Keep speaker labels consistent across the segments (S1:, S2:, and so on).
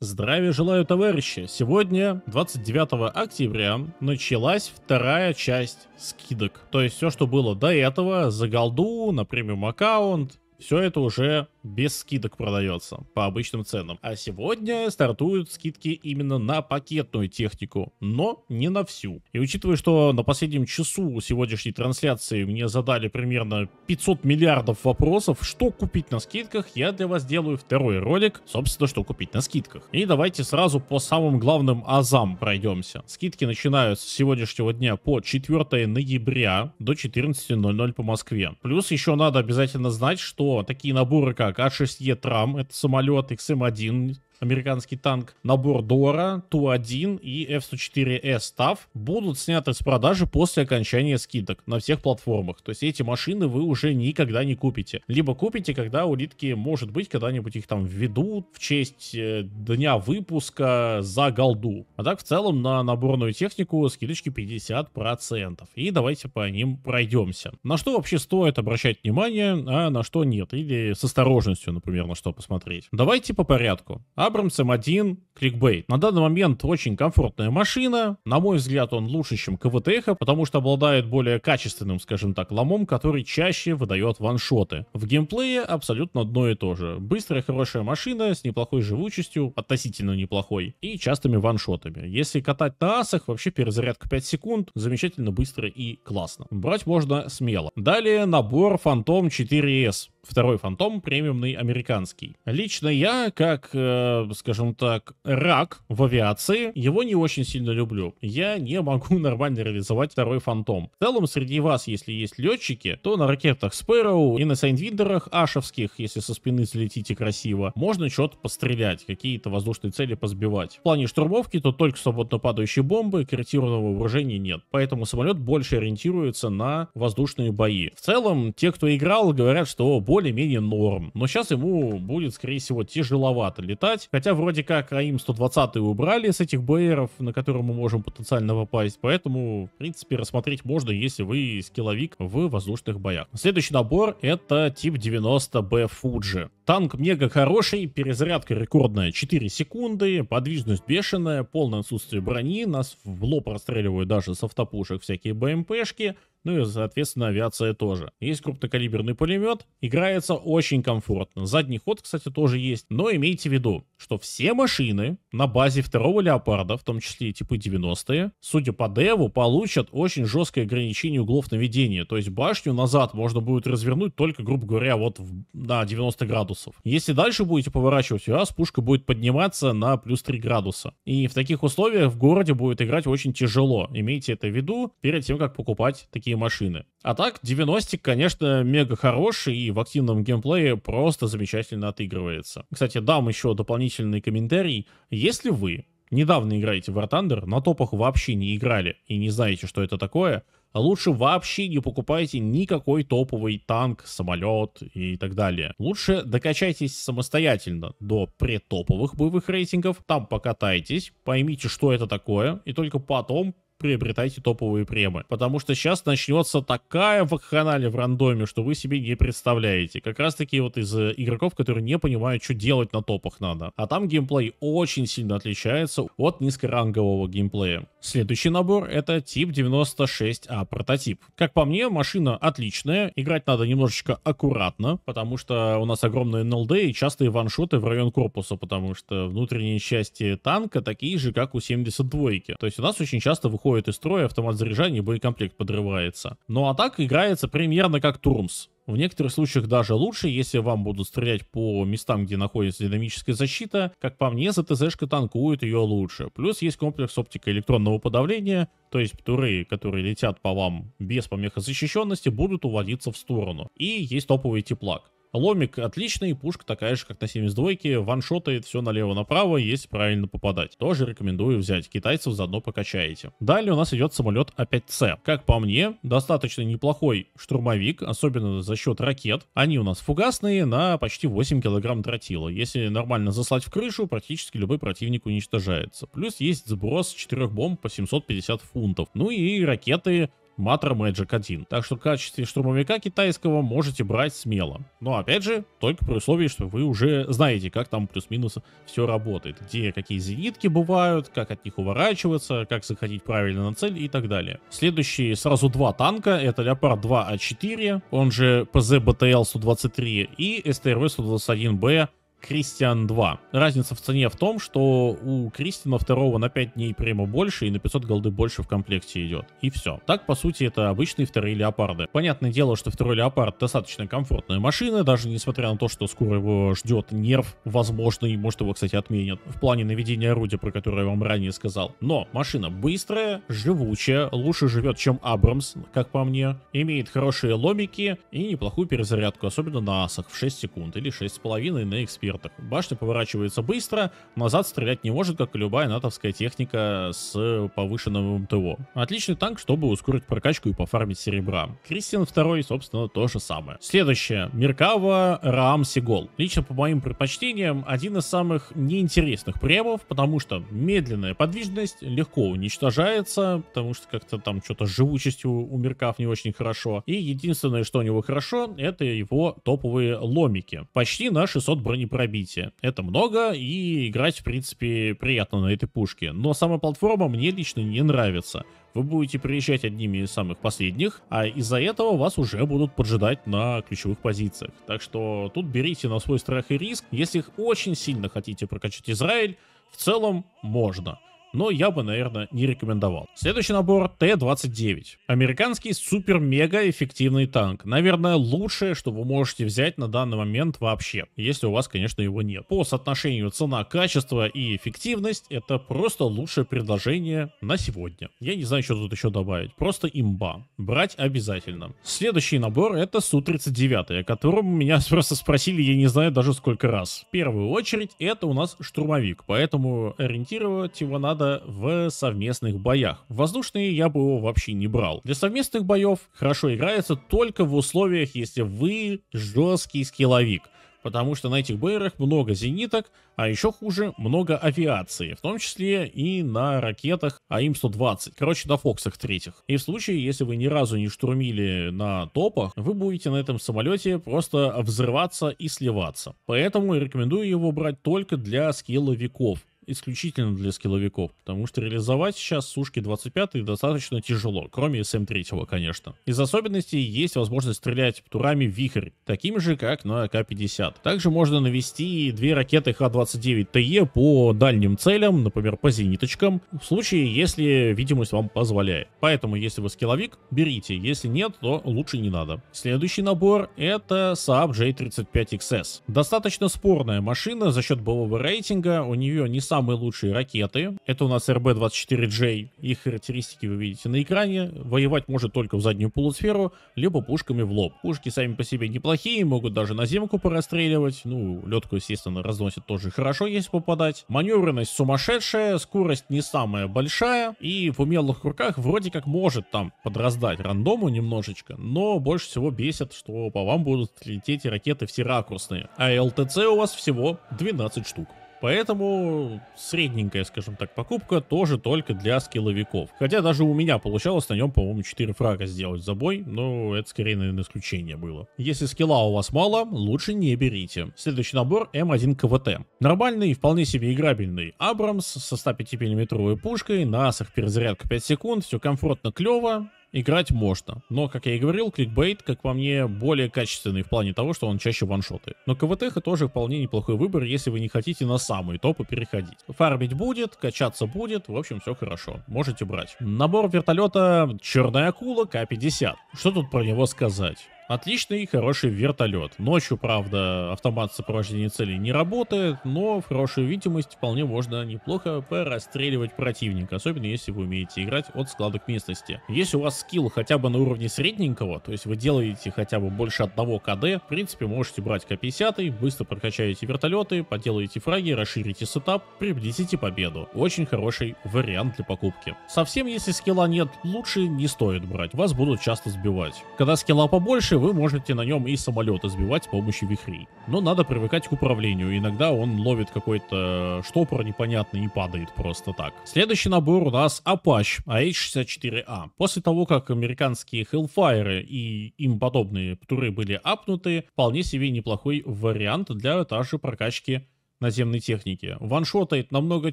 S1: Здравия желаю, товарищи! Сегодня, 29 октября, началась вторая часть скидок. То есть все, что было до этого, за голду, на премиум аккаунт, все это уже без скидок продается по обычным ценам. А сегодня стартуют скидки именно на пакетную технику, но не на всю. И учитывая, что на последнем часу сегодняшней трансляции мне задали примерно 500 миллиардов вопросов, что купить на скидках, я для вас делаю второй ролик, собственно, что купить на скидках. И давайте сразу по самым главным азам пройдемся. Скидки начинаются с сегодняшнего дня по 4 ноября до 14.00 по Москве. Плюс еще надо обязательно знать, что такие наборы, как а6Е а Трам, это самолет XM-1, американский танк, набор Дора, Ту-1 и F-104S TAF э будут сняты с продажи после окончания скидок на всех платформах. То есть эти машины вы уже никогда не купите. Либо купите, когда улитки, может быть, когда-нибудь их там введут в честь э, дня выпуска за голду. А так, в целом, на наборную технику скидочки 50%. И давайте по ним пройдемся. На что вообще стоит обращать внимание, а на что нет? Или с осторожностью, например, на что посмотреть. Давайте по порядку. А Абрамс М1 Кликбейт. На данный момент очень комфортная машина. На мой взгляд, он лучше, чем КВТ потому что обладает более качественным, скажем так, ломом, который чаще выдает ваншоты. В геймплее абсолютно одно и то же. Быстрая, хорошая машина с неплохой живучестью, относительно неплохой, и частыми ваншотами. Если катать на асах, вообще перезарядка 5 секунд, замечательно быстро и классно. Брать можно смело. Далее набор Фантом 4S. Второй фантом премиумный американский. Лично я, как э, Э, скажем так, рак в авиации. Его не очень сильно люблю. Я не могу нормально реализовать второй фантом. В целом, среди вас, если есть летчики, то на ракетах Sparrow и на Сайнвиндерах ашевских, если со спины залетите красиво, можно что-то пострелять, какие-то воздушные цели позбивать. В плане штурмовки, то только свободно падающие бомбы, корректированного вооружения нет. Поэтому самолет больше ориентируется на воздушные бои. В целом, те, кто играл, говорят, что более-менее норм. Но сейчас ему будет, скорее всего, тяжеловато летать, попасть. Хотя вроде как АИМ 120 убрали с этих бейеров, на которые мы можем потенциально попасть. Поэтому, в принципе, рассмотреть можно, если вы скилловик в воздушных боях. Следующий набор это тип 90Б Фуджи. Танк мега хороший, перезарядка рекордная 4 секунды, подвижность бешеная, полное отсутствие брони, нас в лоб расстреливают даже с автопушек всякие БМПшки ну и, соответственно, авиация тоже. Есть крупнокалиберный пулемет, играется очень комфортно. Задний ход, кстати, тоже есть. Но имейте в виду, что все машины на базе второго Леопарда, в том числе и типы 90-е, судя по деву, получат очень жесткое ограничение углов наведения. То есть башню назад можно будет развернуть только, грубо говоря, вот в, на 90 градусов. Если дальше будете поворачивать у вас, пушка будет подниматься на плюс 3 градуса. И в таких условиях в городе будет играть очень тяжело. Имейте это в виду перед тем, как покупать такие остальные машины. А так, 90 конечно, мега хороший и в активном геймплее просто замечательно отыгрывается. Кстати, дам еще дополнительный комментарий. Если вы недавно играете в War Thunder, на топах вообще не играли и не знаете, что это такое, лучше вообще не покупайте никакой топовый танк, самолет и так далее. Лучше докачайтесь самостоятельно до предтоповых боевых рейтингов, там покатайтесь, поймите, что это такое, и только потом приобретайте топовые премы. Потому что сейчас начнется такая вакханалия в рандоме, что вы себе не представляете. Как раз таки вот из игроков, которые не понимают, что делать на топах надо. А там геймплей очень сильно отличается от низкорангового геймплея. Следующий набор это тип 96А прототип. Как по мне, машина отличная, играть надо немножечко аккуратно, потому что у нас огромные НЛД и частые ваншоты в район корпуса, потому что внутренние части танка такие же, как у 72-ки. То есть у нас очень часто выходит выходит из строя, автомат заряжания и боекомплект подрывается. Ну а так играется примерно как Турмс. В некоторых случаях даже лучше, если вам будут стрелять по местам, где находится динамическая защита. Как по мне, ЗТЗ-шка танкует ее лучше. Плюс есть комплекс оптика электронного подавления, то есть птуры, которые летят по вам без помеха защищенности, будут уводиться в сторону. И есть топовый теплак. Ломик отличный, пушка такая же, как на 72-ке, ваншотает все налево-направо, если правильно попадать. Тоже рекомендую взять, китайцев заодно покачаете. Далее у нас идет самолет А5С. Как по мне, достаточно неплохой штурмовик, особенно за счет ракет. Они у нас фугасные на почти 8 килограмм тротила. Если нормально заслать в крышу, практически любой противник уничтожается. Плюс есть сброс 4 бомб по 750 фунтов. Ну и ракеты Матра Magic 1. Так что в качестве штурмовика китайского можете брать смело. Но опять же, только при условии, что вы уже знаете, как там плюс-минус все работает. Где какие зенитки бывают, как от них уворачиваться, как заходить правильно на цель и так далее. Следующие сразу два танка. Это Леопард 2А4, а он же ПЗ БТЛ-123 и СТРВ-121Б Кристиан 2. Разница в цене в том, что у Кристина второго на 5 дней према больше и на 500 голды больше в комплекте идет. И все. Так, по сути, это обычные вторые леопарды. Понятное дело, что второй леопард достаточно комфортная машина, даже несмотря на то, что скоро его ждет нерв, возможно, и может его, кстати, отменят в плане наведения орудия, про которое я вам ранее сказал. Но машина быстрая, живучая, лучше живет, чем Абрамс, как по мне, имеет хорошие ломики и неплохую перезарядку, особенно на асах в 6 секунд или 6,5 на XP экспертах. Башня поворачивается быстро, назад стрелять не может, как и любая натовская техника с повышенным МТО. Отличный танк, чтобы ускорить прокачку и пофармить серебра. Кристиан второй, собственно, то же самое. Следующее. Меркава Раам Сигол. Лично по моим предпочтениям, один из самых неинтересных премов, потому что медленная подвижность легко уничтожается, потому что как-то там что-то с живучестью у Меркав не очень хорошо. И единственное, что у него хорошо, это его топовые ломики. Почти на 600 бронепоездов пробития. Это много, и играть, в принципе, приятно на этой пушке. Но сама платформа мне лично не нравится. Вы будете приезжать одними из самых последних, а из-за этого вас уже будут поджидать на ключевых позициях. Так что тут берите на свой страх и риск. Если очень сильно хотите прокачать Израиль, в целом можно но я бы, наверное, не рекомендовал. Следующий набор Т-29. Американский супер-мега эффективный танк. Наверное, лучшее, что вы можете взять на данный момент вообще, если у вас, конечно, его нет. По соотношению цена-качество и эффективность, это просто лучшее предложение на сегодня. Я не знаю, что тут еще добавить. Просто имба. Брать обязательно. Следующий набор это Су-39, о котором меня просто спросили, я не знаю даже сколько раз. В первую очередь это у нас штурмовик, поэтому ориентировать его надо место в совместных боях. Воздушные я бы его вообще не брал. Для совместных боев хорошо играется только в условиях, если вы жесткий скилловик потому что на этих БРах много зениток, а еще хуже, много авиации, в том числе и на ракетах АИМ-120, короче, на Фоксах третьих. И в случае, если вы ни разу не штурмили на топах, вы будете на этом самолете просто взрываться и сливаться. Поэтому рекомендую его брать только для скилловиков, исключительно для скилловиков, потому что реализовать сейчас сушки 25 достаточно тяжело, кроме СМ-3, эм конечно. Из особенностей есть возможность стрелять птурами вихрь, такими же, как на АК-50. Также можно навести две ракеты Х-29ТЕ по дальним целям, например, по зениточкам, в случае, если видимость вам позволяет. Поэтому, если вы скилловик, берите, если нет, то лучше не надо. Следующий набор это Saab J35XS. Достаточно спорная машина за счет былого рейтинга, у нее не сам самые лучшие ракеты. Это у нас РБ-24J. Их характеристики вы видите на экране. Воевать может только в заднюю полусферу, либо пушками в лоб. Пушки сами по себе неплохие, могут даже на наземку порастреливать. Ну, летку, естественно, разносит тоже хорошо, если попадать. Маневренность сумасшедшая, скорость не самая большая. И в умелых руках вроде как может там подраздать рандому немножечко, но больше всего бесит, что по вам будут лететь ракеты все ракурсные. А ЛТЦ у вас всего 12 штук. Поэтому средненькая, скажем так, покупка тоже только для скилловиков. Хотя даже у меня получалось на нем, по-моему, 4 фрага сделать за бой, но это скорее, наверное, исключение было. Если скилла у вас мало, лучше не берите. Следующий набор М1 КВТ. Нормальный и вполне себе играбельный Абрамс со 105 миллиметровой пушкой, на асах перезарядка 5 секунд, все комфортно, клево, играть можно. Но, как я и говорил, кликбейт, как по мне, более качественный в плане того, что он чаще ваншоты. Но КВТХ тоже вполне неплохой выбор, если вы не хотите на самые топы переходить. Фармить будет, качаться будет, в общем, все хорошо. Можете брать. Набор вертолета «Черная акула» К-50. Что тут про него сказать? Отличный, хороший вертолет. Ночью, правда, автомат сопровождения целей не работает, но в хорошую видимость вполне можно неплохо порастреливать противника, особенно если вы умеете играть от складок местности. Если у вас скилл хотя бы на уровне средненького, то есть вы делаете хотя бы больше одного КД, в принципе, можете брать К-50, быстро прокачаете вертолеты, поделаете фраги, расширите сетап, приблизите победу. Очень хороший вариант для покупки. Совсем если скилла нет, лучше не стоит брать, вас будут часто сбивать. Когда скилла побольше, Дальше вы можете на нем и самолеты сбивать с помощью вихрей. Но надо привыкать к управлению. Иногда он ловит какой-то штопор непонятный и падает просто так. Следующий набор у нас Apache AH-64A. После того, как американские Hellfire и им подобные туры были апнуты, вполне себе неплохой вариант для же прокачки наземной техники, ваншотает намного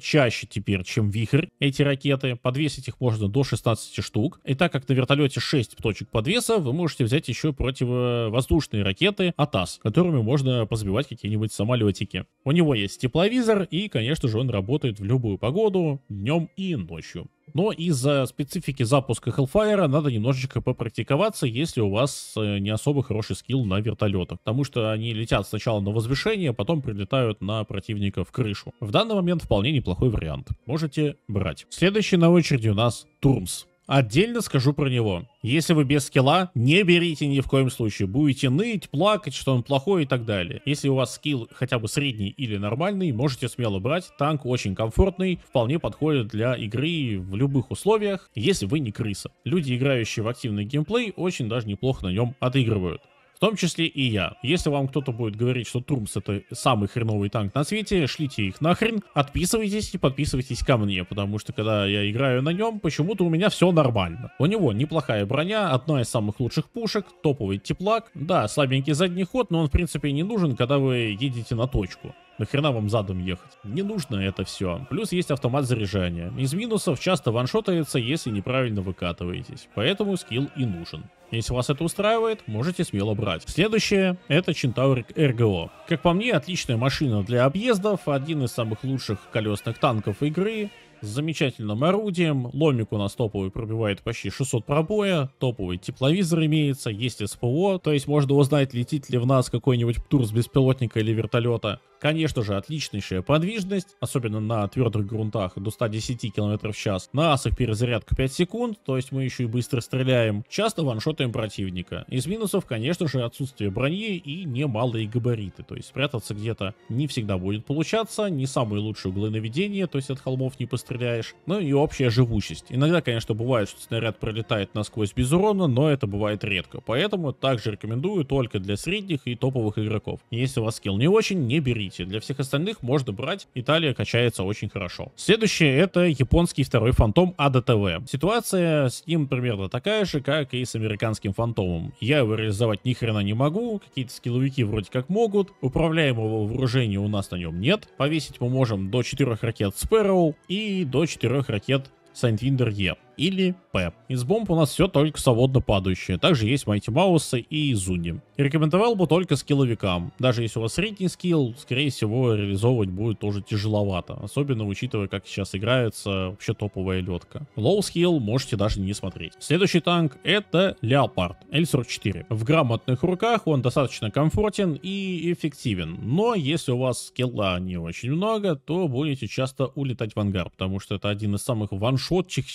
S1: чаще теперь, чем вихрь эти ракеты. Подвесить их можно до 16 штук. И так как на вертолете 6 точек подвеса, вы можете взять еще противовоздушные ракеты АТАС, которыми можно позабивать какие-нибудь самолетики. У него есть тепловизор и, конечно же, он работает в любую погоду, днем и ночью. Но из-за специфики запуска Hellfire надо немножечко попрактиковаться, если у вас э, не особо хороший скилл на вертолетах. Потому что они летят сначала на возвышение, а потом прилетают на противника в крышу. В данный момент вполне неплохой вариант. Можете брать. Следующий на очереди у нас Турмс. Отдельно скажу про него. Если вы без скилла, не берите ни в коем случае. Будете ныть, плакать, что он плохой и так далее. Если у вас скилл хотя бы средний или нормальный, можете смело брать. Танк очень комфортный, вполне подходит для игры в любых условиях, если вы не крыса. Люди, играющие в активный геймплей, очень даже неплохо на нем отыгрывают. В том числе и я. Если вам кто-то будет говорить, что Турмс это самый хреновый танк на свете, шлите их нахрен, отписывайтесь и подписывайтесь ко мне, потому что когда я играю на нем, почему-то у меня все нормально. У него неплохая броня, одна из самых лучших пушек, топовый теплак, да, слабенький задний ход, но он в принципе не нужен, когда вы едете на точку. Нахрена вам задом ехать? Не нужно это все. Плюс есть автомат заряжания. Из минусов часто ваншотается, если неправильно выкатываетесь. Поэтому скилл и нужен. Если вас это устраивает, можете смело брать. Следующее — это Чентаурик РГО. Как по мне, отличная машина для объездов, один из самых лучших колесных танков игры, с замечательным орудием. Ломик у нас топовый пробивает почти 600 пробоя. Топовый тепловизор имеется, есть СПО. То есть можно узнать, летит ли в нас какой-нибудь тур с беспилотника или вертолета. Конечно же, отличнейшая подвижность, особенно на твердых грунтах до 110 км в час. На асах перезарядка 5 секунд, то есть мы еще и быстро стреляем. Часто ваншотаем противника. Из минусов, конечно же, отсутствие брони и немалые габариты. То есть спрятаться где-то не всегда будет получаться, не самые лучшие углы наведения, то есть от холмов не постреляешь. Ну и общая живучесть. Иногда, конечно, бывает, что снаряд пролетает насквозь без урона, но это бывает редко. Поэтому также рекомендую только для средних и топовых игроков. Если у вас скилл не очень, не берите развития. Для всех остальных можно брать. Италия качается очень хорошо. Следующее это японский второй фантом АДТВ. Ситуация с ним примерно такая же, как и с американским фантомом. Я его реализовать ни хрена не могу, какие-то скилловики вроде как могут, управляемого вооружения у нас на нем нет. Повесить мы можем до 4 ракет Sparrow и до 4 ракет Сайнтвиндер Е. E или П Из бомб у нас все только свободно падающее. Также есть Майти Маусы и Зуни. Рекомендовал бы только скилловикам. Даже если у вас средний скилл, скорее всего, реализовывать будет тоже тяжеловато. Особенно учитывая, как сейчас играется вообще топовая летка. Лоу скилл можете даже не смотреть. Следующий танк это Леопард L44. В грамотных руках он достаточно комфортен и эффективен. Но если у вас скилла не очень много, то будете часто улетать в ангар, потому что это один из самых ваншотчик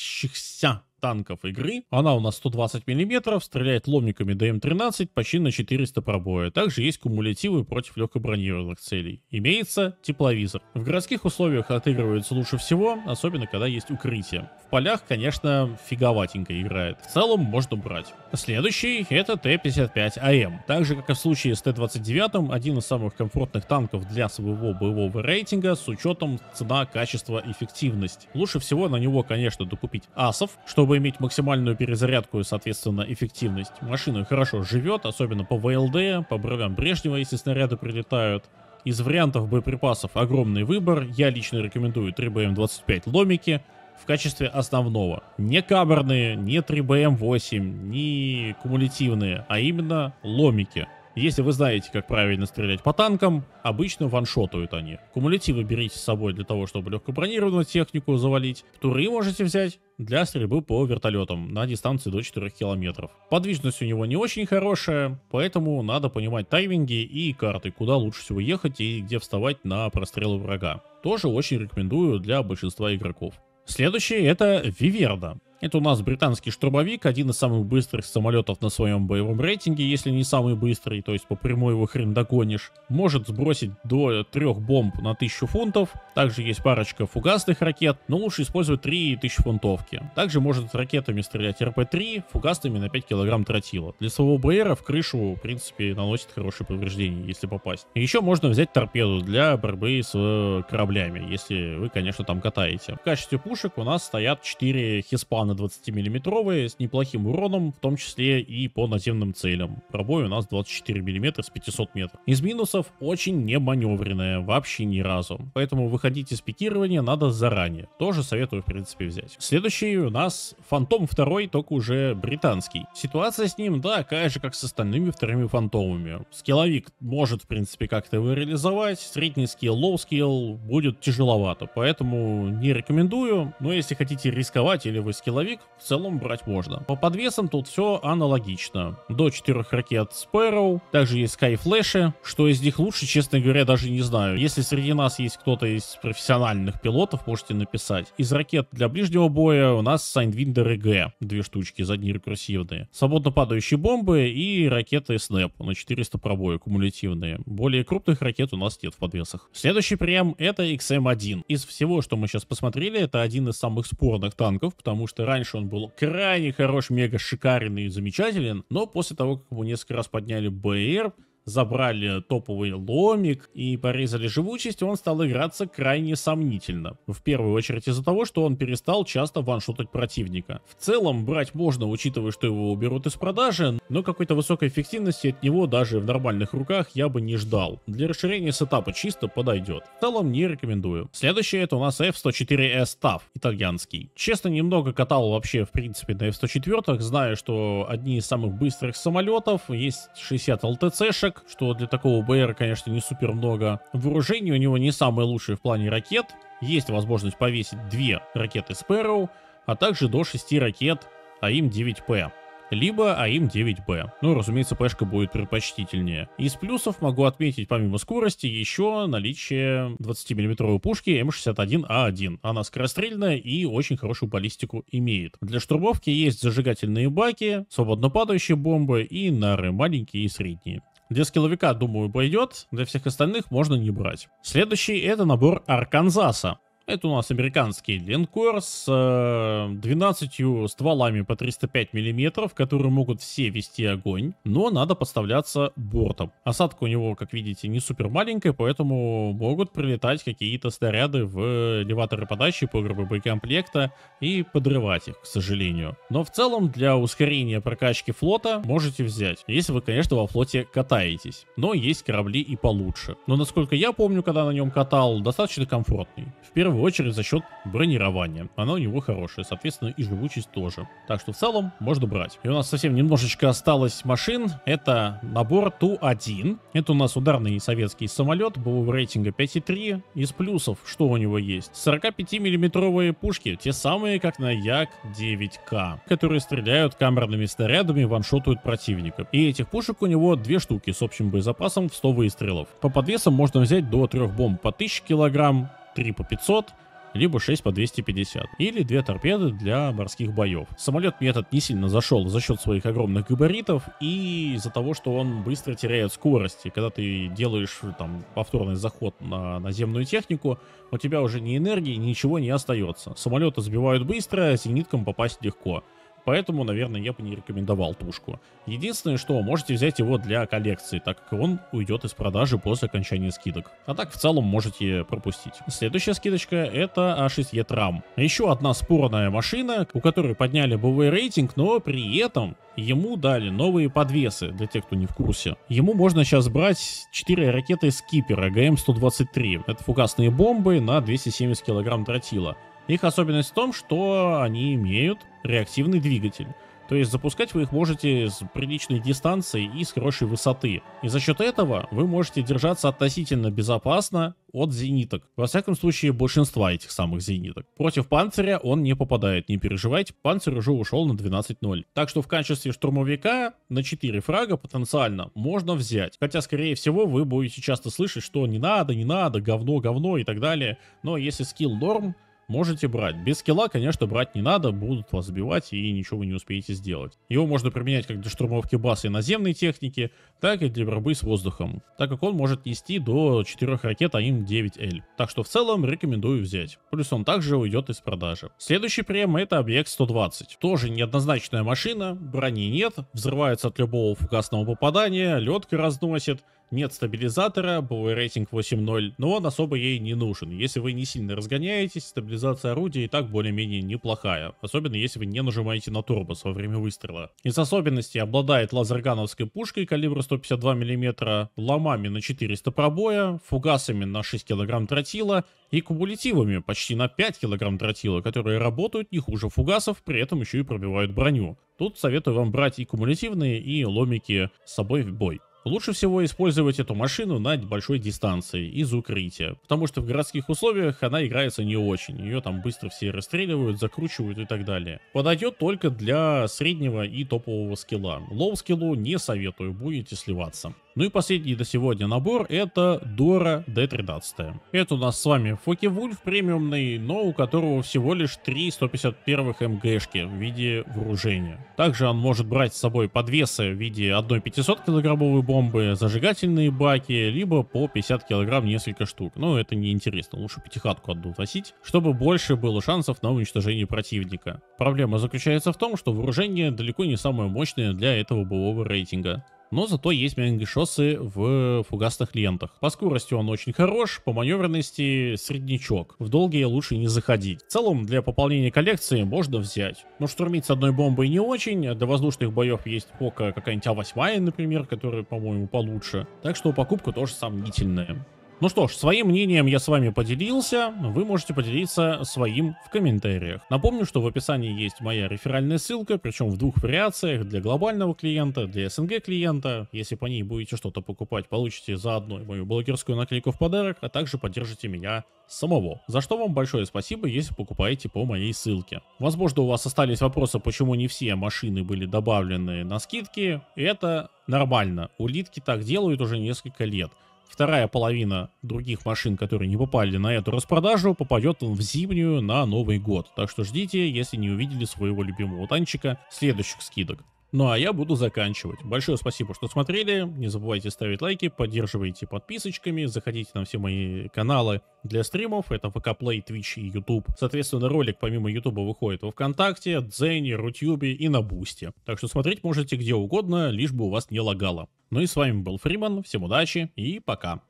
S1: Tiens, танков игры. Она у нас 120 мм, стреляет ломниками ДМ-13 почти на 400 пробоя. Также есть кумулятивы против легкобронированных целей. Имеется тепловизор. В городских условиях отыгрывается лучше всего, особенно когда есть укрытие. В полях, конечно, фиговатенько играет. В целом можно брать. Следующий это Т-55АМ. Так же, как и в случае с Т-29, один из самых комфортных танков для своего боевого рейтинга с учетом цена, качество, эффективность. Лучше всего на него, конечно, докупить асов, чтобы чтобы иметь максимальную перезарядку и, соответственно, эффективность. Машина хорошо живет, особенно по ВЛД, по бровям Брежнева, если снаряды прилетают. Из вариантов боеприпасов огромный выбор. Я лично рекомендую 3БМ-25 ломики в качестве основного. Не камерные, не 3БМ-8, не кумулятивные, а именно ломики. Если вы знаете, как правильно стрелять по танкам, обычно ваншотают они. Кумулятивы берите с собой для того, чтобы легко бронированную технику завалить. Туры можете взять для стрельбы по вертолетам на дистанции до 4 километров. Подвижность у него не очень хорошая, поэтому надо понимать тайминги и карты, куда лучше всего ехать и где вставать на прострелы врага. Тоже очень рекомендую для большинства игроков. Следующий это Виверда. Это у нас британский штурмовик, один из самых быстрых самолетов на своем боевом рейтинге, если не самый быстрый, то есть по прямой его хрен догонишь. Может сбросить до трех бомб на 1000 фунтов. Также есть парочка фугасных ракет, но лучше использовать 3000 фунтовки. Также может ракетами стрелять РП-3, фугасными на 5 килограмм тротила. Для своего БРа в крышу, в принципе, наносит хорошие повреждения, если попасть. еще можно взять торпеду для борьбы с кораблями, если вы, конечно, там катаете. В качестве пушек у нас стоят 4 хиспана барабаны 20-миллиметровые с неплохим уроном, в том числе и по наземным целям. Пробой у нас 24 мм с 500 метров. Из минусов очень не маневренная, вообще ни разу. Поэтому выходить из пикирования надо заранее. Тоже советую в принципе взять. Следующий у нас Фантом 2, только уже британский. Ситуация с ним, да, такая же, как с остальными вторыми Фантомами. Скилловик может в принципе как-то его реализовать, средний скилл, лоу скилл будет тяжеловато, поэтому не рекомендую, но если хотите рисковать или вы скилл человек в целом брать можно. По подвесам тут все аналогично. До 4 ракет Sparrow, также есть Skyflash, что из них лучше, честно говоря, даже не знаю. Если среди нас есть кто-то из профессиональных пилотов, можете написать. Из ракет для ближнего боя у нас Signwinder Г, две штучки, задние рекурсивные. Свободно падающие бомбы и ракеты Snap на 400 пробоя, кумулятивные. Более крупных ракет у нас нет в подвесах. Следующий прием это XM-1. Из всего, что мы сейчас посмотрели, это один из самых спорных танков, потому что раньше он был крайне хорош, мега шикарен и замечателен, но после того, как его несколько раз подняли БР, забрали топовый ломик и порезали живучесть, он стал играться крайне сомнительно. В первую очередь из-за того, что он перестал часто ваншотать противника. В целом, брать можно, учитывая, что его уберут из продажи, но какой-то высокой эффективности от него даже в нормальных руках я бы не ждал. Для расширения сетапа чисто подойдет. В целом не рекомендую. Следующее это у нас F104S TAF, итальянский. Честно, немного катал вообще в принципе на F104, знаю, что одни из самых быстрых самолетов, есть 60 ЛТЦ-шек, что для такого БР, конечно, не супер много. Вооружение у него не самое лучшее в плане ракет. Есть возможность повесить две ракеты Sparrow, а также до 6 ракет АИМ-9П либо АИМ-9Б. Ну, разумеется, пешка будет предпочтительнее. Из плюсов могу отметить, помимо скорости, еще наличие 20 миллиметровой пушки М61А1. Она скорострельная и очень хорошую баллистику имеет. Для штурмовки есть зажигательные баки, свободно падающие бомбы и нары маленькие и средние. Для скилловика, думаю, пойдет, для всех остальных можно не брать. Следующий это набор Арканзаса. Это у нас американский линкор с э, 12 стволами по 305 мм, которые могут все вести огонь, но надо подставляться бортом. Осадка у него, как видите, не супер маленькая, поэтому могут прилетать какие-то снаряды в элеваторы подачи, погребы боекомплекта и подрывать их, к сожалению. Но в целом для ускорения прокачки флота можете взять, если вы, конечно, во флоте катаетесь. Но есть корабли и получше. Но насколько я помню, когда на нем катал, достаточно комфортный. В первую первую очередь за счет бронирования. оно у него хорошее, соответственно и живучесть тоже. Так что в целом можно брать. И у нас совсем немножечко осталось машин. Это набор Ту-1. Это у нас ударный советский самолет, БУ рейтинга 5,3. Из плюсов, что у него есть? 45-миллиметровые пушки, те самые, как на Як-9К, которые стреляют камерными снарядами, ваншотуют противника. И этих пушек у него две штуки с общим боезапасом в 100 выстрелов. По подвесам можно взять до трех бомб по 1000 килограмм, 3 по 500, либо 6 по 250, или две торпеды для морских боев. Самолет мне этот не сильно зашел за счет своих огромных габаритов и из-за того, что он быстро теряет скорость. И когда ты делаешь там повторный заход на наземную технику, у тебя уже ни энергии, ничего не остается. Самолеты сбивают быстро, а зениткам попасть легко. Поэтому, наверное, я бы не рекомендовал тушку. Единственное, что можете взять его для коллекции, так как он уйдет из продажи после окончания скидок. А так, в целом, можете пропустить. Следующая скидочка — это а 6 е Трам. Еще одна спорная машина, у которой подняли БВ рейтинг, но при этом ему дали новые подвесы, для тех, кто не в курсе. Ему можно сейчас брать 4 ракеты Скипера ГМ-123. Это фугасные бомбы на 270 кг тротила. Их особенность в том, что они имеют реактивный двигатель. То есть запускать вы их можете с приличной дистанции и с хорошей высоты. И за счет этого вы можете держаться относительно безопасно от зениток. Во всяком случае, большинства этих самых зениток. Против панциря он не попадает, не переживайте, панцирь уже ушел на 12-0. Так что в качестве штурмовика на 4 фрага потенциально можно взять. Хотя, скорее всего, вы будете часто слышать, что не надо, не надо, говно, говно и так далее. Но если скилл норм, можете брать. Без скилла, конечно, брать не надо, будут вас забивать и ничего вы не успеете сделать. Его можно применять как для штурмовки баз и наземной техники, так и для борьбы с воздухом, так как он может нести до 4 ракет АИМ-9Л. Так что в целом рекомендую взять. Плюс он также уйдет из продажи. Следующий прем это объект 120. Тоже неоднозначная машина, брони нет, взрывается от любого фугасного попадания, ледка разносит, нет стабилизатора, боевой рейтинг 8.0, но он особо ей не нужен. Если вы не сильно разгоняетесь, стабилизация орудия и так более-менее неплохая, особенно если вы не нажимаете на турбо во время выстрела. Из особенностей обладает лазергановской пушкой калибра 152 мм, ломами на 400 пробоя, фугасами на 6 кг тротила и кумулятивами почти на 5 кг тротила, которые работают не хуже фугасов, при этом еще и пробивают броню. Тут советую вам брать и кумулятивные, и ломики с собой в бой. Лучше всего использовать эту машину на большой дистанции, из укрытия, потому что в городских условиях она играется не очень, ее там быстро все расстреливают, закручивают и так далее. Подойдет только для среднего и топового скилла. Лоу скиллу не советую, будете сливаться. Ну и последний до сегодня набор это Дора D13. Это у нас с вами Фоки Вульф премиумный, но у которого всего лишь 3 151 МГшки в виде вооружения. Также он может брать с собой подвесы в виде одной 500 килограммовой бомбы, зажигательные баки, либо по 50 килограмм несколько штук. Но ну, это не интересно, лучше пятихатку одну носить, чтобы больше было шансов на уничтожение противника. Проблема заключается в том, что вооружение далеко не самое мощное для этого боевого рейтинга но зато есть Менгишосы в фугасных лентах. По скорости он очень хорош, по маневренности среднячок. В долгие лучше не заходить. В целом, для пополнения коллекции можно взять. Но штурмить с одной бомбой не очень, До воздушных боев есть пока какая-нибудь А8, например, которая, по-моему, получше. Так что покупка тоже сомнительная. Ну что ж, своим мнением я с вами поделился, вы можете поделиться своим в комментариях. Напомню, что в описании есть моя реферальная ссылка, причем в двух вариациях, для глобального клиента, для СНГ клиента. Если по ней будете что-то покупать, получите заодно мою блогерскую наклейку в подарок, а также поддержите меня самого. За что вам большое спасибо, если покупаете по моей ссылке. Возможно, у вас остались вопросы, почему не все машины были добавлены на скидки. Это нормально, улитки так делают уже несколько лет. Вторая половина других машин, которые не попали на эту распродажу, попадет в зимнюю на Новый год. Так что ждите, если не увидели своего любимого танчика, следующих скидок. Ну а я буду заканчивать. Большое спасибо, что смотрели. Не забывайте ставить лайки, поддерживайте подписочками, заходите на все мои каналы для стримов. Это ВК Play, Twitch и YouTube. Соответственно, ролик помимо YouTube выходит во Вконтакте, Дзене, Рутюбе и на Бусте. Так что смотреть можете где угодно, лишь бы у вас не лагало. Ну и с вами был Фриман, всем удачи и пока.